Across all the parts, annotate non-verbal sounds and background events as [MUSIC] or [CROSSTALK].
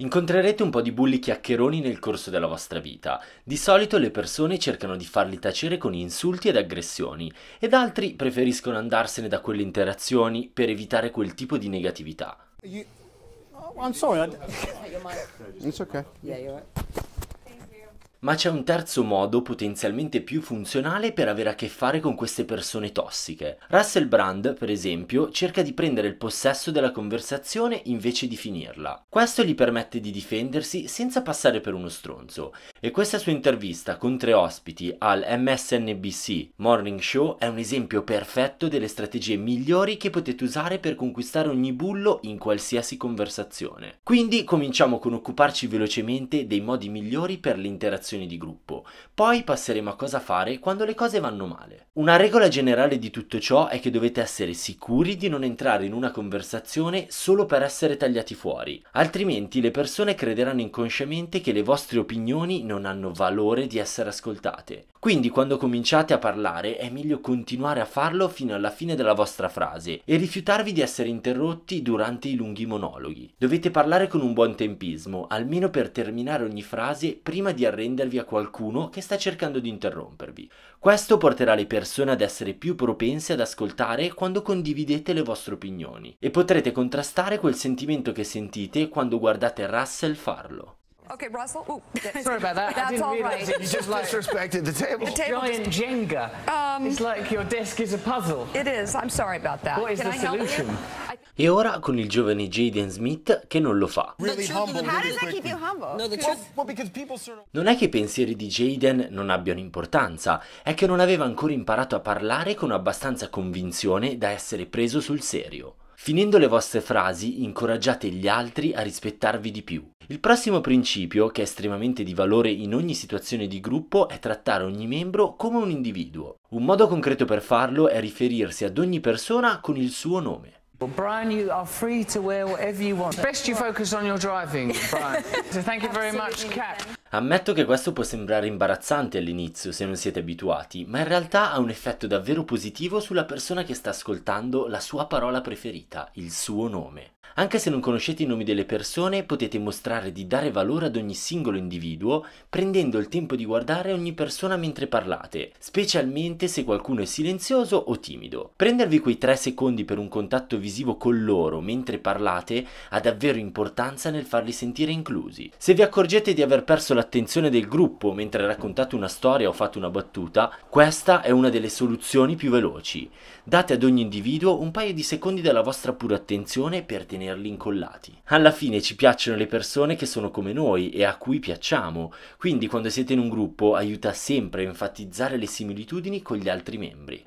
Incontrerete un po' di bulli chiacchieroni nel corso della vostra vita. Di solito le persone cercano di farli tacere con insulti ed aggressioni, ed altri preferiscono andarsene da quelle interazioni per evitare quel tipo di negatività. You... Oh, I'm sorry. It's okay. Yeah, you're right. Ma c'è un terzo modo potenzialmente più funzionale per avere a che fare con queste persone tossiche. Russell Brand, per esempio, cerca di prendere il possesso della conversazione invece di finirla. Questo gli permette di difendersi senza passare per uno stronzo e questa sua intervista con tre ospiti al MSNBC Morning Show è un esempio perfetto delle strategie migliori che potete usare per conquistare ogni bullo in qualsiasi conversazione. Quindi cominciamo con occuparci velocemente dei modi migliori per l'interazione relazioni di gruppo. Poi passeremo a cosa fare quando le cose vanno male. Una regola generale di tutto ciò è che dovete essere sicuri di non entrare in una conversazione solo per essere tagliati fuori, altrimenti le persone crederanno inconsciamente che le vostre opinioni non hanno valore di essere ascoltate. Quindi quando cominciate a parlare è meglio continuare a farlo fino alla fine della vostra frase e rifiutarvi di essere interrotti durante i lunghi monologhi. Dovete parlare con un buon tempismo, almeno per terminare ogni frase prima di arrendere arrendervi a qualcuno che sta cercando di interrompervi. Questo porterà le persone ad essere più propense ad ascoltare quando condividete le vostre opinioni e potrete contrastare quel sentimento che sentite quando guardate Russell farlo. Ok, Russell. Ooh. [LAUGHS] Sorry about that. That's all right. That you just disrespected the table. The table Giant just... Jenga. Um, it's like your desk is a puzzle. It is. I'm sorry about that. What is Can the I solution? E ora con il giovane Jaden Smith che non lo fa. Non è che i pensieri di Jaden non abbiano importanza, è che non aveva ancora imparato a parlare con abbastanza convinzione da essere preso sul serio. Finendo le vostre frasi, incoraggiate gli altri a rispettarvi di più. Il prossimo principio, che è estremamente di valore in ogni situazione di gruppo, è trattare ogni membro come un individuo. Un modo concreto per farlo è riferirsi ad ogni persona con il suo nome. Well, Brian, you are free to wear whatever you want. Best you focus on your driving, Brian. [LAUGHS] so thank you very much, Cap. Ammetto che questo può sembrare imbarazzante all'inizio se non siete abituati, ma in realtà ha un effetto davvero positivo sulla persona che sta ascoltando la sua parola preferita, il suo nome. Anche se non conoscete i nomi delle persone, potete mostrare di dare valore ad ogni singolo individuo, prendendo il tempo di guardare ogni persona mentre parlate, specialmente se qualcuno è silenzioso o timido. Prendervi quei 3 secondi per un contatto visivo con loro mentre parlate ha davvero importanza nel farli sentire inclusi. Se vi accorgete di aver perso l'attenzione del gruppo mentre raccontate una storia o fate una battuta, questa è una delle soluzioni più veloci. Date ad ogni individuo un paio di secondi della vostra pura attenzione per tenere tenerli incollati. Alla fine ci piacciono le persone che sono come noi e a cui piacciamo, quindi quando siete in un gruppo aiuta sempre a enfatizzare le similitudini con gli altri membri.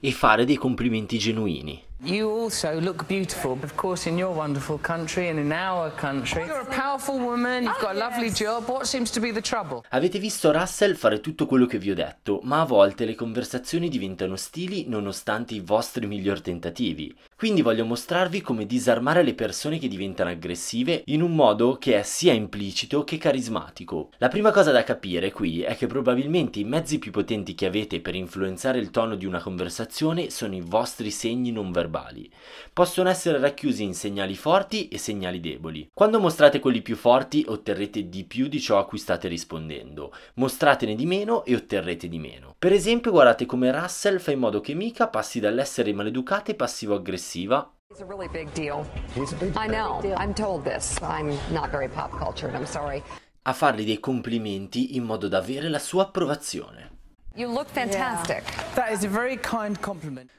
E fare dei complimenti genuini. You also look beautiful, of course, in your wonderful country and in our country. You're a powerful woman, you've oh, got a lovely job. What seems to be the trouble? Avete visto Russell fare tutto quello che vi ho detto, ma a volte le conversazioni diventano ostili nonostante i vostri miglior tentativi. Quindi voglio mostrarvi come disarmare le persone che diventano aggressive in un modo che è sia implicito che carismatico. La prima cosa da capire qui è che probabilmente i mezzi più potenti che avete per influenzare il tono di una conversazione sono i vostri segni non verbali verbali. Possono essere racchiusi in segnali forti e segnali deboli. Quando mostrate quelli più forti otterrete di più di ciò a cui state rispondendo, mostratene di meno e otterrete di meno. Per esempio guardate come Russell fa in modo che Mika passi dall'essere maleducata e passivo-aggressiva He's a really big deal. He's a big deal. I know. I'm told this. I'm not very pop cultured. I'm sorry. A fargli dei complimenti in modo da avere la sua approvazione.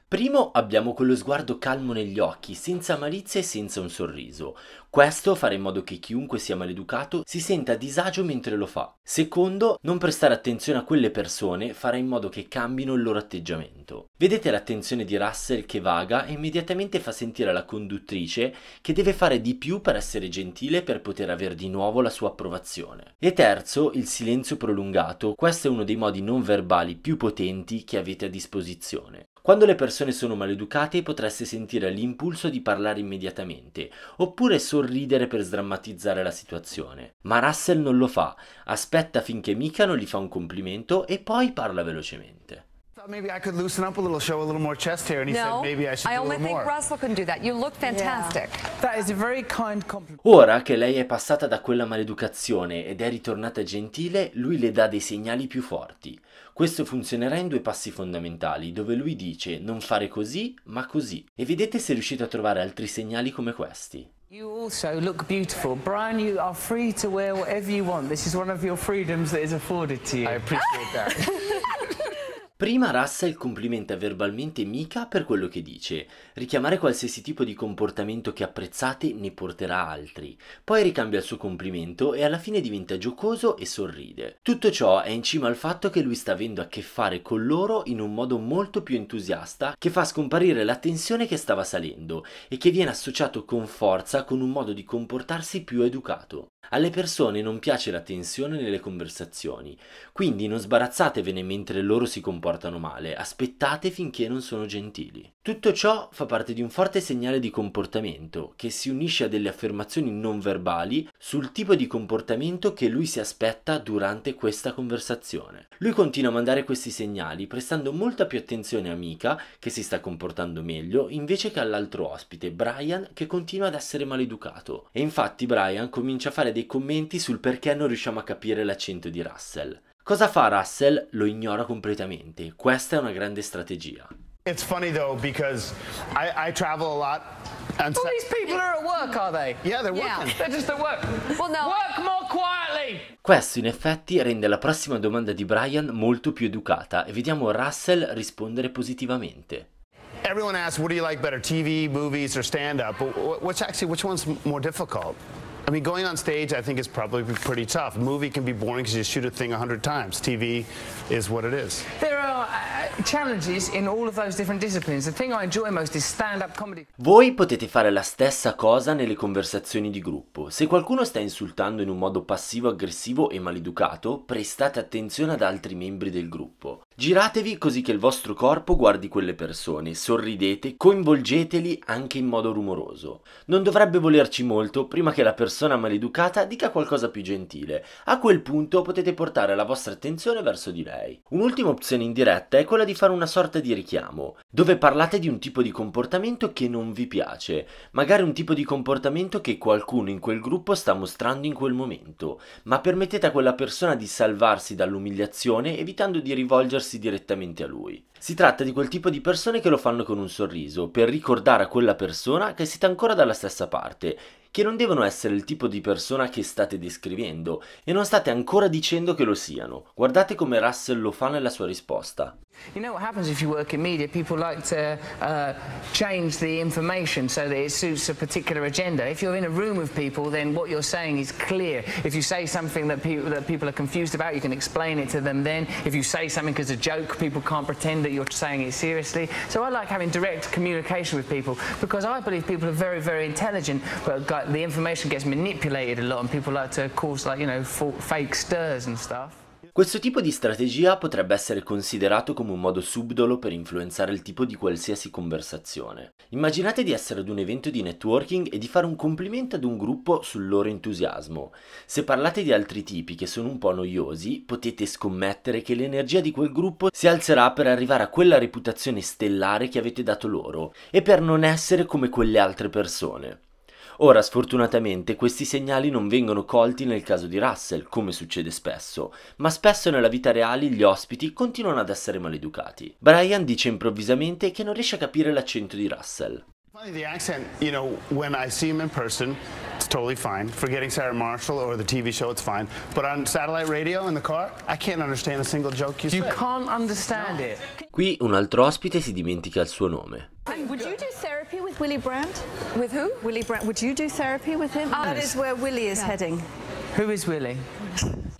Primo abbiamo quello sguardo calmo negli occhi, senza malizia e senza un sorriso, questo farà in modo che chiunque sia maleducato si senta a disagio mentre lo fa. Secondo, non prestare attenzione a quelle persone farà in modo che cambino il loro atteggiamento. Vedete l'attenzione di Russell che vaga e immediatamente fa sentire alla conduttrice che deve fare di più per essere gentile per poter avere di nuovo la sua approvazione. E terzo, il silenzio prolungato. Questo è uno dei modi non verbali più potenti che avete a disposizione. Quando le persone sono maleducate potreste sentire l'impulso di parlare immediatamente, oppure sorridere per sdrammatizzare la situazione. Ma Russell non lo fa, aspetta finché Mika non gli fa un complimento e poi parla velocemente thought maybe I could loosen up a little, show a little more chest hair, and he no, said maybe I should I do a little I only think Russell can do that. You look fantastic. Yeah. That is a very kind compliment. Ora che lei è passata da quella maleducazione ed è ritornata gentile, lui le dà dei segnali più forti. Questo funzionerà in due passi fondamentali, dove lui dice non fare così, ma così. E vedete se riuscite a trovare altri segnali come questi. You also look beautiful. Brian, you are free to wear whatever you want. This is one of your freedoms that is afforded to you. I appreciate that. [LAUGHS] Prima Russell complimenta verbalmente Mika per quello che dice. Richiamare qualsiasi tipo di comportamento che apprezzate ne porterà altri. Poi ricambia il suo complimento e alla fine diventa giocoso e sorride. Tutto ciò è in cima al fatto che lui sta avendo a che fare con loro in un modo molto più entusiasta che fa scomparire la tensione che stava salendo e che viene associato con forza con un modo di comportarsi più educato. Alle persone non piace la tensione nelle conversazioni, quindi non sbarazzatevene mentre loro si comportano male, aspettate finché non sono gentili. Tutto ciò fa parte di un forte segnale di comportamento che si unisce a delle affermazioni non verbali sul tipo di comportamento che lui si aspetta durante questa conversazione. Lui continua a mandare questi segnali prestando molta più attenzione a Mika che si sta comportando meglio invece che all'altro ospite, Brian, che continua ad essere maleducato. E infatti Brian comincia a fare fare dei commenti sul perché non riusciamo a capire l'accento di Russell. Cosa fa Russell? Lo ignora completamente. Questa è una grande strategia. It's funny though because I, I travel a lot. And All these people are at work, are they? Yeah, they're working. Yeah. They're just at work. Well, no. Work more quietly. Questo in effetti rende la prossima domanda di Brian molto più educata e vediamo Russell rispondere positivamente. Everyone asks, what do you like better, TV, movies, or stand-up? But what's actually, which one's more difficult? I mean, going on stage, I think, is probably pretty tough. A movie can be boring because you shoot a thing 100 times. TV is what it is. There are Uh, Voi potete fare la stessa cosa nelle conversazioni di gruppo. Se qualcuno sta insultando in un modo passivo-aggressivo e maleducato, prestate attenzione ad altri membri del gruppo. Giratevi così che il vostro corpo guardi quelle persone, sorridete, coinvolgeteli anche in modo rumoroso. Non dovrebbe volerci molto prima che la persona maleducata dica qualcosa più gentile. A quel punto potete portare la vostra attenzione verso di lei. Un'ultima opzione indiretta diretta è quella di fare una sorta di richiamo, dove parlate di un tipo di comportamento che non vi piace, magari un tipo di comportamento che qualcuno in quel gruppo sta mostrando in quel momento, ma permettete a quella persona di salvarsi dall'umiliazione evitando di rivolgersi direttamente a lui. Si tratta di quel tipo di persone che lo fanno con un sorriso, per ricordare a quella persona che siete ancora dalla stessa parte che non devono essere il tipo di persona che state descrivendo e non state ancora dicendo che lo siano. Guardate come Russell lo fa nella sua risposta. You know what happens if you work in media? People like to uh, change the information so that it suits a particular agenda. If you're in a room of people, then what you're saying is clear. If you say something that people that people are confused about, you can explain it to them. Then, if you say something as a joke, people can't pretend that you're saying it seriously. So I like having direct communication with people because I believe people are very, very intelligent, but the information gets manipulated a lot, and people like to cause like you know fake stirs and stuff. Questo tipo di strategia potrebbe essere considerato come un modo subdolo per influenzare il tipo di qualsiasi conversazione. Immaginate di essere ad un evento di networking e di fare un complimento ad un gruppo sul loro entusiasmo. Se parlate di altri tipi che sono un po' noiosi, potete scommettere che l'energia di quel gruppo si alzerà per arrivare a quella reputazione stellare che avete dato loro e per non essere come quelle altre persone. Ora, sfortunatamente, questi segnali non vengono colti nel caso di Russell, come succede spesso, ma spesso nella vita reale gli ospiti continuano ad essere maleducati. Brian dice improvvisamente che non riesce a capire l'accento di Russell. Funny the accent, you know, when I see him in person, it's totally fine. Forgetting Sarah Marshall or the TV show, it's fine. But on satellite radio in the car, I can't understand a single joke you, you say. You can't understand no. it. Qui un altro ospite si dimentica il suo nome. Would you do Willie Brandt? With who? Willie Brandt. Would you do therapy with him? that is where Willie is yeah. heading. Who is Willie?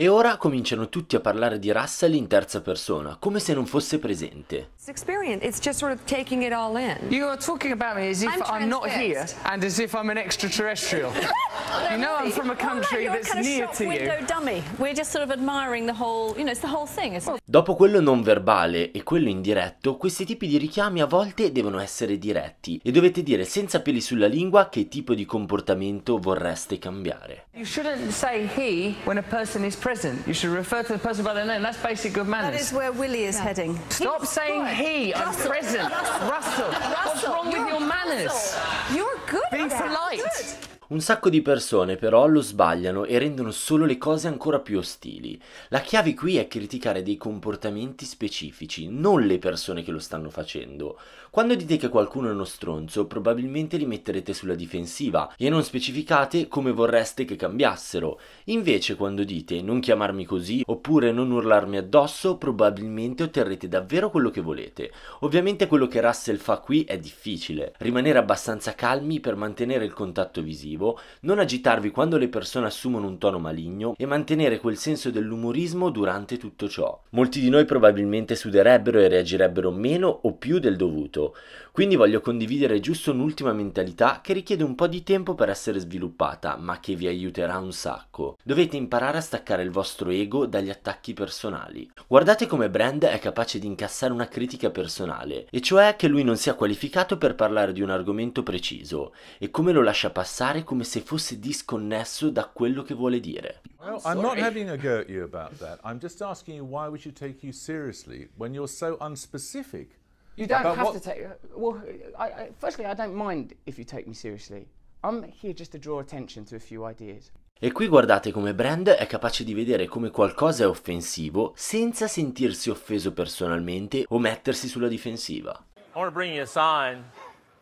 E ora cominciano tutti a parlare di Russell in terza persona, come se non fosse presente. It's just sort of taking it all in. You are talking about me as if I'm, I'm not here and as if I'm an extraterrestrial. [LAUGHS] you know I'm from a country well, no, that's near to you. Dummy. We're just sort of admiring the whole, you know, it's the whole thing. It's... Dopo quello non verbale e quello indiretto, questi tipi di richiami a volte devono essere diretti e dovete dire senza peli sulla lingua che tipo di comportamento vorreste cambiare. You shouldn't say he when a person is present present. You should refer to the person by their name. That's basic good manners. That is where Willie is yeah. heading. Stop He's saying good. he. I'm present. Russell. Russell. What's wrong with your manners? You're good. Be polite. Un sacco di persone però lo sbagliano e rendono solo le cose ancora più ostili. La chiave qui è criticare dei comportamenti specifici, non le persone che lo stanno facendo. Quando dite che qualcuno è uno stronzo, probabilmente li metterete sulla difensiva e non specificate come vorreste che cambiassero. Invece quando dite non chiamarmi così oppure non urlarmi addosso, probabilmente otterrete davvero quello che volete. Ovviamente quello che Russell fa qui è difficile. Rimanere abbastanza calmi per mantenere il contatto visivo, non agitarvi quando le persone assumono un tono maligno e mantenere quel senso dell'umorismo durante tutto ciò. Molti di noi probabilmente suderebbero e reagirebbero meno o più del dovuto subito. Quindi voglio condividere giusto un'ultima mentalità che richiede un po' di tempo per essere sviluppata, ma che vi aiuterà un sacco. Dovete imparare a staccare il vostro ego dagli attacchi personali. Guardate come Brand è capace di incassare una critica personale, e cioè che lui non sia qualificato per parlare di un argomento preciso, e come lo lascia passare come se fosse disconnesso da quello che vuole dire. Well, I'm not having a go at you about that. I'm just asking you why we should take you seriously when you're so unspecific You don't yeah, have to take. Well, I, I, firstly, I don't mind if you take me seriously. I'm here just to draw attention to a few ideas. E qui guardate come Brand è capace di vedere come qualcosa è offensivo senza sentirsi offeso personalmente o mettersi sulla difensiva. I want to bring you a sign,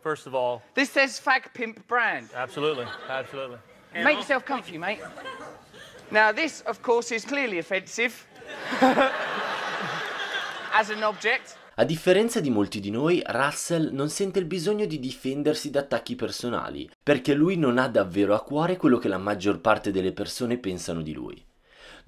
first of all. This says fag pimp brand. Absolutely, absolutely. Make yourself comfy, mate. Now this, of course, is clearly offensive [LAUGHS] as an object. A differenza di molti di noi, Russell non sente il bisogno di difendersi da attacchi personali, perché lui non ha davvero a cuore quello che la maggior parte delle persone pensano di lui.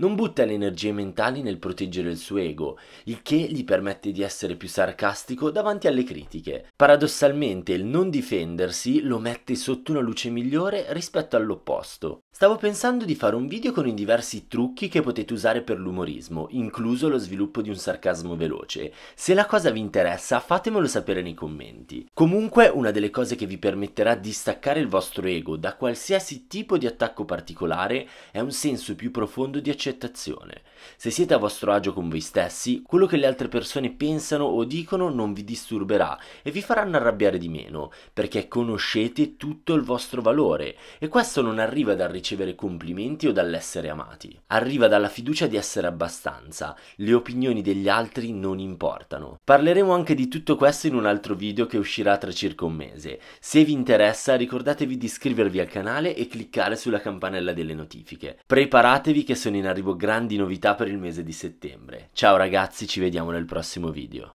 Non butta le energie mentali nel proteggere il suo ego, il che gli permette di essere più sarcastico davanti alle critiche. Paradossalmente il non difendersi lo mette sotto una luce migliore rispetto all'opposto. Stavo pensando di fare un video con i diversi trucchi che potete usare per l'umorismo, incluso lo sviluppo di un sarcasmo veloce. Se la cosa vi interessa fatemelo sapere nei commenti. Comunque una delle cose che vi permetterà di staccare il vostro ego da qualsiasi tipo di attacco particolare è un senso più profondo di accettazione accettazione. Se siete a vostro agio con voi stessi, quello che le altre persone pensano o dicono non vi disturberà e vi faranno arrabbiare di meno, perché conoscete tutto il vostro valore e questo non arriva dal ricevere complimenti o dall'essere amati. Arriva dalla fiducia di essere abbastanza, le opinioni degli altri non importano. Parleremo anche di tutto questo in un altro video che uscirà tra circa un mese. Se vi interessa ricordatevi di iscrivervi al canale e cliccare sulla campanella delle notifiche. Preparatevi che sono in arrivo arrivo grandi novità per il mese di settembre. Ciao ragazzi, ci vediamo nel prossimo video.